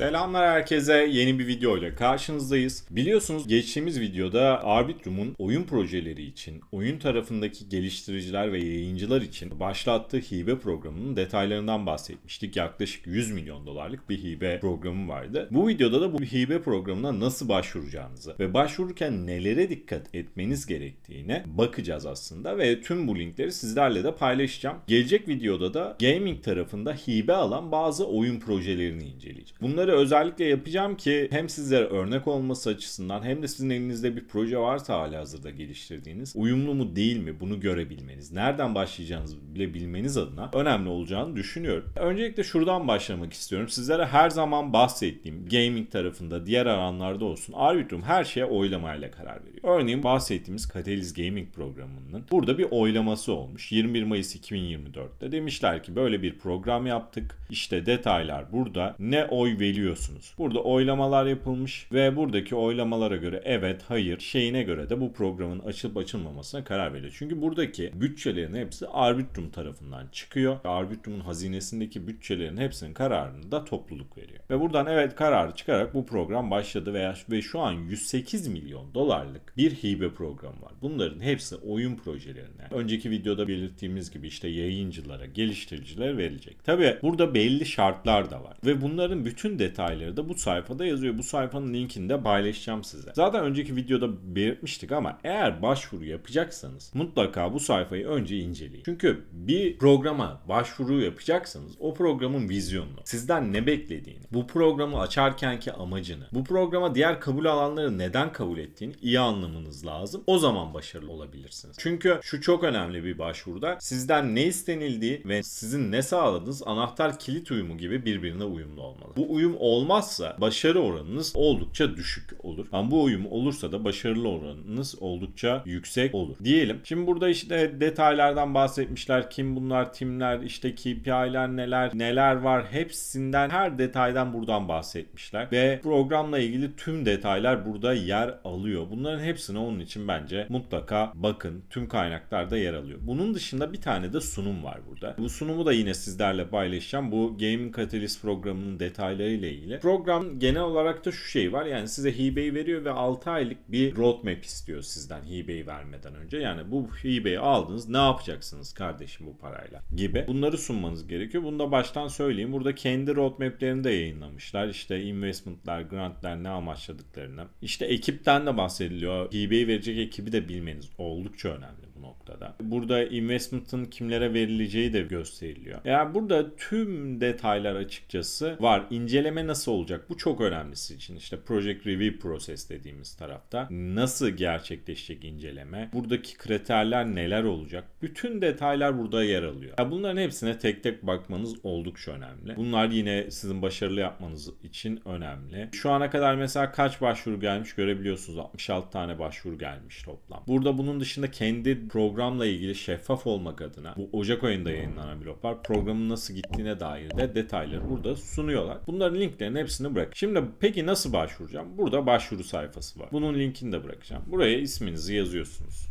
Selamlar herkese. Yeni bir video ile karşınızdayız. Biliyorsunuz geçtiğimiz videoda Arbitrum'un oyun projeleri için, oyun tarafındaki geliştiriciler ve yayıncılar için başlattığı hibe programının detaylarından bahsetmiştik. Yaklaşık 100 milyon dolarlık bir hibe programı vardı. Bu videoda da bu hibe programına nasıl başvuracağınızı ve başvururken nelere dikkat etmeniz gerektiğine bakacağız aslında ve tüm bu linkleri sizlerle de paylaşacağım. Gelecek videoda da gaming tarafında hibe alan bazı oyun projelerini inceleyeceğiz. Bunları bunları özellikle yapacağım ki hem sizlere örnek olması açısından hem de sizin elinizde bir proje varsa hali hazırda geliştirdiğiniz uyumlu mu değil mi bunu görebilmeniz, nereden başlayacağınızı bile bilmeniz adına önemli olacağını düşünüyorum. Öncelikle şuradan başlamak istiyorum. Sizlere her zaman bahsettiğim gaming tarafında diğer alanlarda olsun Arbitrum her şeye oylamayla karar veriyor. Örneğin bahsettiğimiz Kataliz Gaming programının burada bir oylaması olmuş. 21 Mayıs 2024'te demişler ki böyle bir program yaptık. İşte detaylar burada. Ne oy value biliyorsunuz. Burada oylamalar yapılmış ve buradaki oylamalara göre evet, hayır şeyine göre de bu programın açılıp açılmamasına karar veriliyor. Çünkü buradaki bütçelerin hepsi arbitrum tarafından çıkıyor. Arbitrumun hazinesindeki bütçelerin hepsinin kararını da topluluk veriyor. Ve buradan evet kararı çıkarak bu program başladı veya ve şu an 108 milyon dolarlık bir hibe programı var. Bunların hepsi oyun projelerine. Önceki videoda belirttiğimiz gibi işte yayıncılara, geliştiricilere verilecek. tabii burada belli şartlar da var. Ve bunların bütün de detayları da bu sayfada yazıyor. Bu sayfanın linkini de paylaşacağım size. Zaten önceki videoda belirtmiştik ama eğer başvuru yapacaksanız mutlaka bu sayfayı önce inceleyin. Çünkü bir programa başvuru yapacaksanız o programın vizyonunu, sizden ne beklediğini, bu programı açarkenki amacını, bu programa diğer kabul alanları neden kabul ettiğini iyi anlamanız lazım. O zaman başarılı olabilirsiniz. Çünkü şu çok önemli bir başvuruda sizden ne istenildiği ve sizin ne sağladığınız anahtar kilit uyumu gibi birbirine uyumlu olmalı. Bu uyum uyum olmazsa başarı oranınız oldukça düşük olur. Ama bu uyum olursa da başarılı oranınız oldukça yüksek olur. Diyelim. Şimdi burada işte detaylardan bahsetmişler. Kim bunlar, timler, işte KPI'ler neler, neler var hepsinden her detaydan buradan bahsetmişler. Ve programla ilgili tüm detaylar burada yer alıyor. Bunların hepsine onun için bence mutlaka bakın. Tüm kaynaklarda yer alıyor. Bunun dışında bir tane de sunum var burada. Bu sunumu da yine sizlerle paylaşacağım. Bu Gaming Catalyst programının detaylarıyla ile ilgili. Program genel olarak da şu şey var yani size hibeyi veriyor ve 6 aylık bir roadmap istiyor sizden hibeyi vermeden önce. Yani bu hibeyi aldınız ne yapacaksınız kardeşim bu parayla gibi. Bunları sunmanız gerekiyor. Bunu da baştan söyleyeyim. Burada kendi roadmaplerini de yayınlamışlar. İşte investmentlar, grantlar ne amaçladıklarını. İşte ekipten de bahsediliyor. Hibeyi verecek ekibi de bilmeniz oldukça önemli noktada. Burada investment'ın kimlere verileceği de gösteriliyor. Yani burada tüm detaylar açıkçası var. İnceleme nasıl olacak? Bu çok önemlisi için. İşte Project Review Process dediğimiz tarafta nasıl gerçekleşecek inceleme? Buradaki kriterler neler olacak? Bütün detaylar burada yer alıyor. Ya bunların hepsine tek tek bakmanız oldukça önemli. Bunlar yine sizin başarılı yapmanız için önemli. Şu ana kadar mesela kaç başvuru gelmiş görebiliyorsunuz. 66 tane başvuru gelmiş toplam. Burada bunun dışında kendi program programla ilgili şeffaf olmak adına bu Ocak ayında yayınlanan bir bloglar programın nasıl gittiğine dair de detayları burada sunuyorlar. Bunların linklerini hepsini bırak. Şimdi peki nasıl başvuracağım? Burada başvuru sayfası var. Bunun linkini de bırakacağım. Buraya isminizi yazıyorsunuz.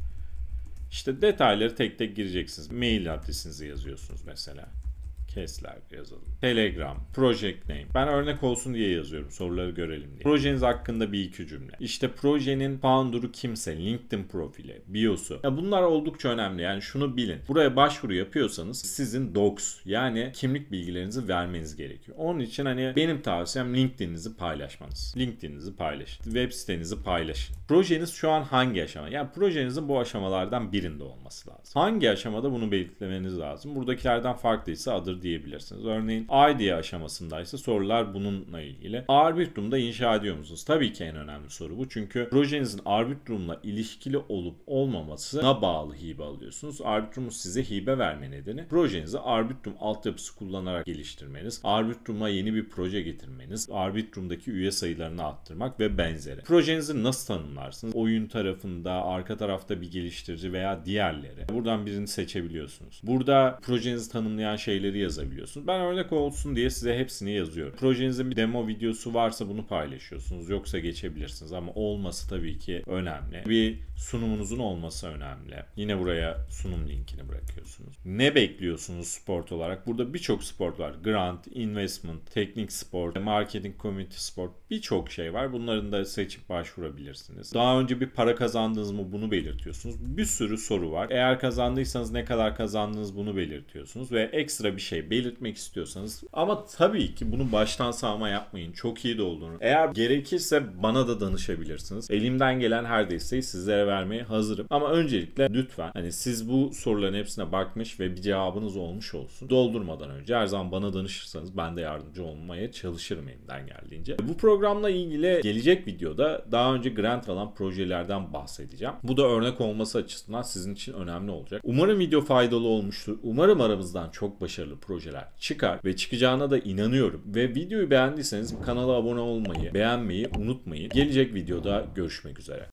İşte detayları tek tek gireceksiniz. Mail adresinizi yazıyorsunuz mesela. Kesler yazalım. Telegram, project name. Ben örnek olsun diye yazıyorum soruları görelim diye. Projeniz hakkında bir iki cümle. İşte projenin founder'ı kimse, LinkedIn profili, biosu. Ya bunlar oldukça önemli. Yani şunu bilin. Buraya başvuru yapıyorsanız sizin docs yani kimlik bilgilerinizi vermeniz gerekiyor. Onun için hani benim tavsiyem LinkedIn'inizi paylaşmanız. LinkedIn'inizi paylaşın. Web sitenizi paylaşın. Projeniz şu an hangi aşama? Yani projenizin bu aşamalardan birinde olması lazım. Hangi aşamada bunu belirtmeniz lazım? Buradakilerden farklıysa adır diyebilirsiniz. Örneğin idea aşamasındaysa sorular bununla ilgili. Arbitrum'da inşa ediyor musunuz? Tabii ki en önemli soru bu. Çünkü projenizin Arbitrum'la ilişkili olup olmamasına bağlı hibe alıyorsunuz. Arbitrum'un size hibe verme nedeni projenizi Arbitrum altyapısı kullanarak geliştirmeniz, Arbitrum'a yeni bir proje getirmeniz, Arbitrum'daki üye sayılarını arttırmak ve benzeri. Projenizi nasıl tanımlarsınız? Oyun tarafında, arka tarafta bir geliştirici veya diğerleri. Buradan birini seçebiliyorsunuz. Burada projenizi tanımlayan şeyleri yazıyorsunuz yazabiliyorsunuz. Ben örnek olsun diye size hepsini yazıyorum. Projenizin bir demo videosu varsa bunu paylaşıyorsunuz. Yoksa geçebilirsiniz ama olması tabii ki önemli. Bir sunumunuzun olması önemli. Yine buraya sunum linkini bırakıyorsunuz. Ne bekliyorsunuz sport olarak? Burada birçok sport var. Grant, investment, teknik sport, marketing community sport birçok şey var. Bunların da seçip başvurabilirsiniz. Daha önce bir para kazandınız mı bunu belirtiyorsunuz. Bir sürü soru var. Eğer kazandıysanız ne kadar kazandınız bunu belirtiyorsunuz ve ekstra bir şey şey belirtmek istiyorsanız ama tabii ki bunu baştan sağma yapmayın. Çok iyi de olduğunu. Eğer gerekirse bana da danışabilirsiniz. Elimden gelen her desteği sizlere vermeye hazırım. Ama öncelikle lütfen hani siz bu soruların hepsine bakmış ve bir cevabınız olmuş olsun. Doldurmadan önce her zaman bana danışırsanız ben de yardımcı olmaya çalışırım elimden geldiğince. Bu programla ilgili gelecek videoda daha önce grant alan projelerden bahsedeceğim. Bu da örnek olması açısından sizin için önemli olacak. Umarım video faydalı olmuştur. Umarım aramızdan çok başarılı projeler çıkar ve çıkacağına da inanıyorum. Ve videoyu beğendiyseniz kanala abone olmayı, beğenmeyi unutmayın. Gelecek videoda görüşmek üzere.